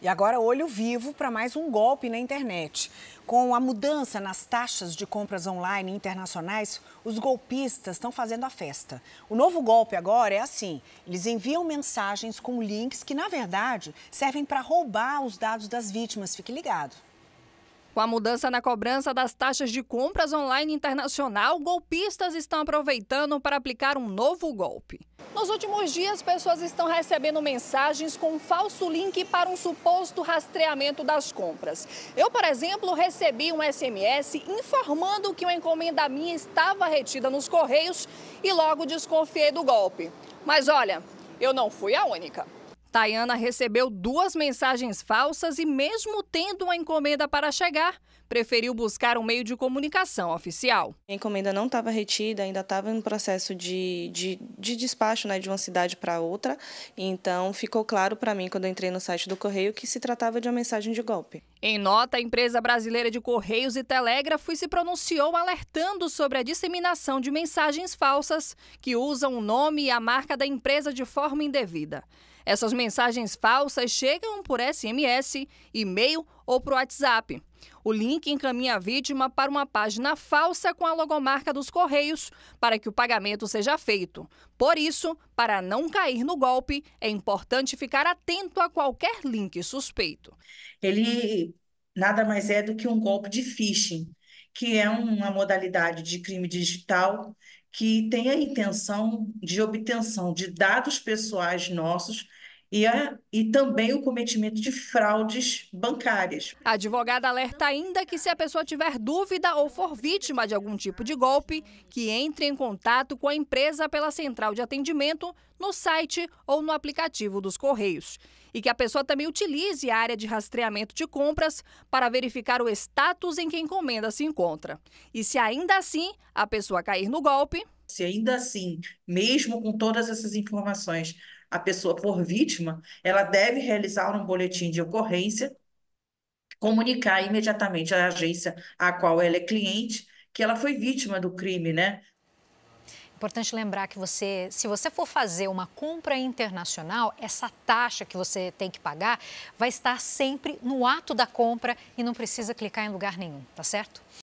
E agora, olho vivo para mais um golpe na internet. Com a mudança nas taxas de compras online internacionais, os golpistas estão fazendo a festa. O novo golpe agora é assim: eles enviam mensagens com links que, na verdade, servem para roubar os dados das vítimas. Fique ligado. Com a mudança na cobrança das taxas de compras online internacional, golpistas estão aproveitando para aplicar um novo golpe. Nos últimos dias, pessoas estão recebendo mensagens com um falso link para um suposto rastreamento das compras. Eu, por exemplo, recebi um SMS informando que uma encomenda minha estava retida nos correios e logo desconfiei do golpe. Mas olha, eu não fui a única. Tayana recebeu duas mensagens falsas e, mesmo tendo uma encomenda para chegar, preferiu buscar um meio de comunicação oficial. A encomenda não estava retida, ainda estava em processo de, de, de, despacho né, de uma cidade para outra, então ficou claro para mim, quando eu entrei no site do Correio, que se tratava de uma mensagem de golpe. Em nota, a empresa brasileira de Correios e Telégrafos se pronunciou alertando sobre a disseminação de mensagens falsas que usam o nome e a marca da empresa de forma indevida. Essas mensagens falsas chegam por SMS, e-mail ou por WhatsApp. O link encaminha a vítima para uma página falsa com a logomarca dos Correios para que o pagamento seja feito. Por isso, para não cair no golpe, é importante ficar atento a qualquer link suspeito. Ele nada mais é do que um golpe de phishing que é uma modalidade de crime digital que tem a intenção de obtenção de dados pessoais nossos e, a, e também o cometimento de fraudes bancárias. A advogada alerta ainda que se a pessoa tiver dúvida ou for vítima de algum tipo de golpe, que entre em contato com a empresa pela central de atendimento, no site ou no aplicativo dos Correios. E que a pessoa também utilize a área de rastreamento de compras para verificar o status em que a encomenda se encontra. E se ainda assim a pessoa cair no golpe, se ainda assim, mesmo com todas essas informações, a pessoa for vítima, ela deve realizar um boletim de ocorrência, comunicar imediatamente à agência a qual ela é cliente que ela foi vítima do crime, né? Importante lembrar que você, se você for fazer uma compra internacional, essa taxa que você tem que pagar vai estar sempre no ato da compra e não precisa clicar em lugar nenhum, tá certo?